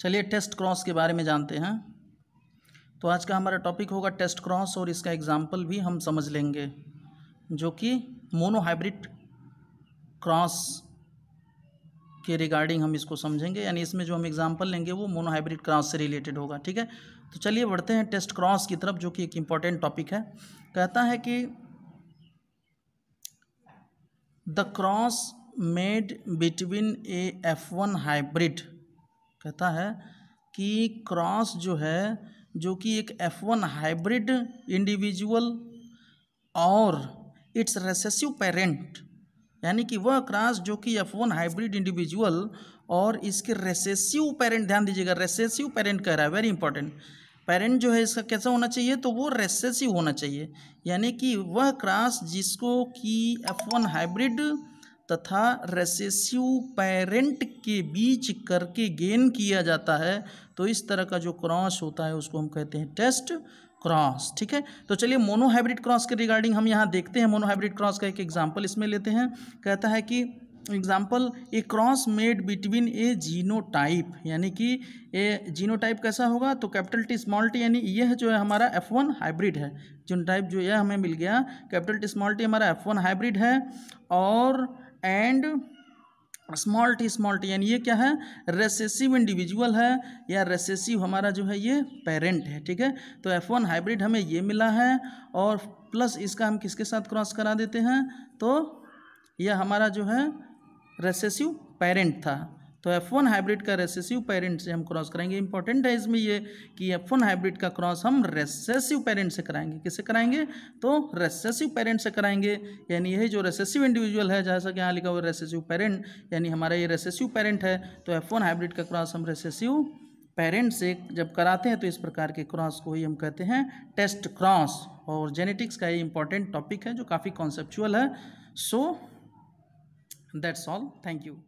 चलिए test cross के बारे में जानते हैं तो आज का हमारा टॉपिक होगा टेस्ट क्रॉस और इसका एग्जाम्पल भी हम समझ लेंगे जो कि मोनोहाइब्रिड क्रॉस के रिगार्डिंग हम इसको समझेंगे यानी इसमें जो हम एग्जाम्पल लेंगे वो मोनोहाइब्रिड क्रॉस से रिलेटेड होगा ठीक है तो चलिए बढ़ते हैं टेस्ट क्रॉस की तरफ जो कि एक इम्पॉर्टेंट टॉपिक है कहता है कि the cross made between a F one hybrid कहता है कि क्रॉस जो है जो कि एक एफ वन हाइब्रिड इंडिविजुअल और इट्स रेसेसिव पेरेंट यानी कि वह क्रॉस जो कि एफ वन हाइब्रिड इंडिविजुअल और इसके रेसेसिव पेरेंट ध्यान दीजिएगा रेसेसिव पेरेंट कह रहा है वेरी इंपॉर्टेंट पेरेंट जो है इसका कैसा होना चाहिए तो वो रेसेसिव होना चाहिए यानी कि वह क्रॉस जिसको कि एफ वन हाइब्रिड तथा रेसेसिव पेरेंट के बीच करके गेन किया जाता है तो इस तरह का जो क्रॉस होता है उसको हम कहते हैं टेस्ट क्रॉस ठीक है तो चलिए मोनोहाइब्रिड क्रॉस के रिगार्डिंग हम यहाँ देखते हैं मोनोहाइब्रिड क्रॉस का एक एग्जाम्पल इसमें लेते हैं कहता है कि example a cross made between a genotype यानी कि ए जीनोटाइप कैसा होगा तो कैपिटल टी स्मॉल टी यानी यह जो है हमारा एफ वन हाइब्रिड है जीनोटाइप जो यह हमें मिल गया कैपिटल टी स्मॉल टी हमारा एफ वन हाइब्रिड है और and small T small T यानी ये क्या है रेसेसिव इंडिविजुअल है या रेसेसिव हमारा जो है ये पेरेंट है ठीक है तो एफ वन हाइब्रिड हमें ये मिला है और प्लस इसका हम किसके साथ क्रॉस करा देते हैं तो यह हमारा जो है रेसेसिव पेरेंट था तो एफ वन हाइब्रिड का रेसेसिव पेरेंट से हम क्रॉस कराएंगे इंपॉर्टेंट है इसमें ये कि एफ वन हाइब्रिड का क्रॉस हम रेसेसिव पेरेंट से कराएंगे किससे कराएंगे तो रेसेसिव पेरेंट से कराएंगे यानी यही जो रेसेसिव इंडिविजुअल है जैसा कि यहाँ लिखा हुआ रेसेसिव पेरेंट यानी हमारा ये रेसेसिव पेरेंट है तो एफ वन हाइब्रिड का क्रॉस हम रेसेसिव पेरेंट से जब कराते हैं तो इस प्रकार के क्रॉस को ही हम कहते हैं टेस्ट क्रॉस और जेनेटिक्स का ये इंपॉर्टेंट टॉपिक है जो काफ़ी कॉन्सेप्चुअल है so that's all thank you